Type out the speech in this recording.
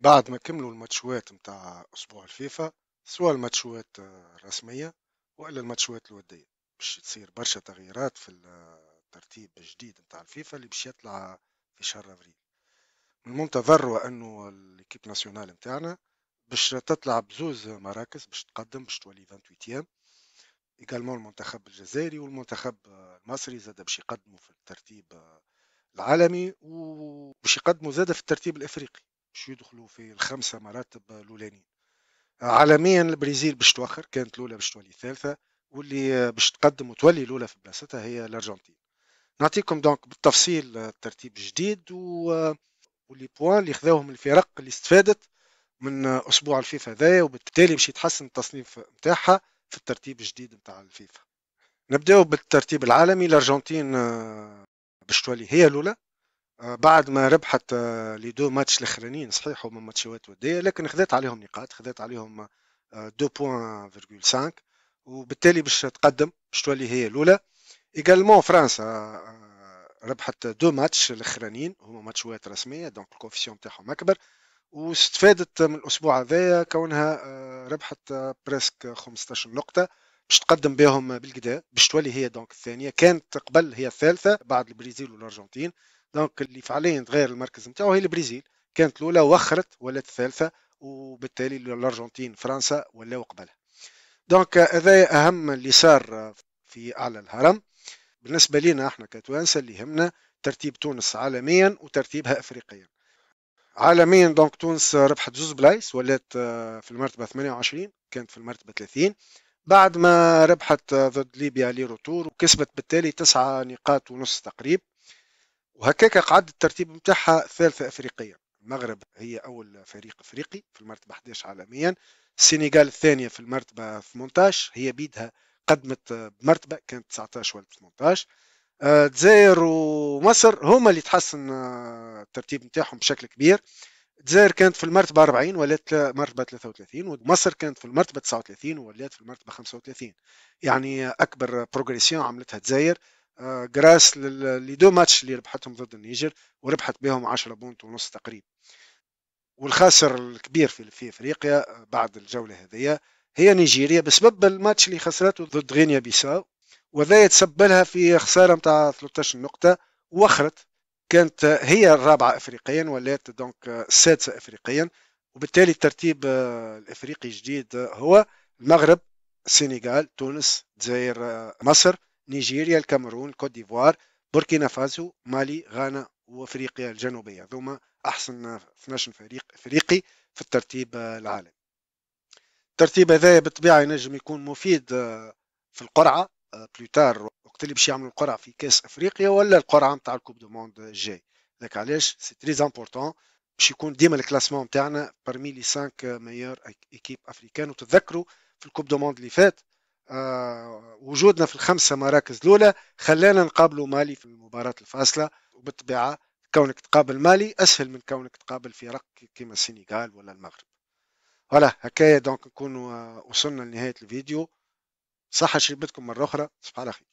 بعد ما كملوا الماتشوات متاع أسبوع الفيفا سواء الماتشوات الرسمية وإلا الماتشوات الودية باش تصير برشا تغييرات في الترتيب الجديد متاع الفيفا اللي باش يطلع في شهر ابريل من المنتظر هو أنه الإكيب ناسيونال متاعنا باش تطلع بزوز مراكز باش تقدم باش تولي 28 ايكالمون المنتخب الجزائري والمنتخب المصري زاد باش يقدموا في الترتيب العالمي وباش يقدموا زاد في الترتيب الافريقي باش يدخلوا في الخمسه مراتب الاولانيين عالميا البرازيل باش توخر كانت الاولى باش تولي الثالثه واللي باش تقدم وتولي الاولى في بلاصتها هي الارجنتين نعطيكم دونك بالتفصيل الترتيب الجديد و واللي بوان اللي خذاوهم الفرق اللي استفادت من اسبوع الفيفا هذايا وبالتالي باش يتحسن التصنيف نتاعها في الترتيب الجديد نتاع الفيفا نبداو بالترتيب العالمي الارجنتين باش تولي هي الاولى بعد ما ربحت لي دو ماتش الاخرانيين صحيح هما ماتشات وديه لكن خذات عليهم نقاط خذات عليهم 2.5 وبالتالي باش تقدم باش تولي هي الاولى ايجالمون فرنسا ربحت دو ماتش الاخرانيين هما ماتشات رسميه دونك الكوفيسيون تاعهم اكبر واستفادت من الاسبوع هذايا كونها آه، ربحت بريسك 15 نقطه باش تقدم بهم بالكدا باش تولي هي دونك الثانيه كانت قبل هي الثالثه بعد البرازيل والارجنتين دونك اللي فعليا تغير المركز نتاعو هي البرازيل كانت الاولى وخرت ولات الثالثه وبالتالي الارجنتين فرنسا ولاو قبلها دونك هذا اهم اللي صار في اعلى الهرم بالنسبه لنا احنا كتوانسه اللي يهمنا ترتيب تونس عالميا وترتيبها افريقيا عالميا دونك تونس ربحت زوز بلايص ولات في المرتبه 28 كانت في المرتبه 30 بعد ما ربحت ضد ليبيا لي روتور وكسبت بالتالي تسعة نقاط ونص تقريب وهكاك قعد الترتيب نتاعها ثالثة أفريقيا المغرب هي أول فريق أفريقي في المرتبة 11 عالميا السنغال الثانية في المرتبة 18 هي بيدها قدمت بمرتبة كانت 19 ولا 18 آه، الجزائر ومصر هما اللي تحسن آه، الترتيب نتاعهم بشكل كبير الجزائر كانت في المرتبة 40 ولات مرتبة 33 ومصر كانت في المرتبة 39 ولات في المرتبة 35 يعني أكبر بروغريسيون عملتها الجزائر آه، جراس لي دو ماتش اللي ربحتهم ضد النيجر وربحت بهم 10 بونت ونص تقريبا والخاسر الكبير في في افريقيا آه، بعد الجوله هذية هي نيجيريا بسبب الماتش اللي خسرته ضد غينيا بيساو وذا يتسبب لها في خساره نتاع 13 نقطه وخرت كانت هي الرابعه افريقيا ولات دونك آه، السادسه افريقيا وبالتالي الترتيب الافريقي الجديد هو المغرب السنغال تونس الجزائر مصر نيجيريا الكاميرون كوت ديفوار بوركينا فاسو مالي غانا وافريقيا الجنوبيه ذوما احسن 12 فريق افريقي في الترتيب العالمي الترتيب هذايا بالطبيعه ينجم يكون مفيد آه، في القرعه آه، بلوتار وقت اللي باش يعملوا القرعه في كاس افريقيا ولا القرعه نتاع الكوب دو موند الجاي ذاك علاش سي تري امبورطون باش يكون ديما الكلاسمون نتاعنا برمي لي 5 ميور ايكيب افريكان وتتذكروا في الكوب دو موند اللي فات آه، وجودنا في الخمسه مراكز الاولى خلانا نقابلوا مالي في المباراه الفاصله وبالطبيعه كونك تقابل مالي اسهل من كونك تقابل فرق كيما السنغال ولا المغرب ولا هكايا دونك نكون وصلنا لنهايه الفيديو صحة شربتكم مره اخرى صباح الخير خير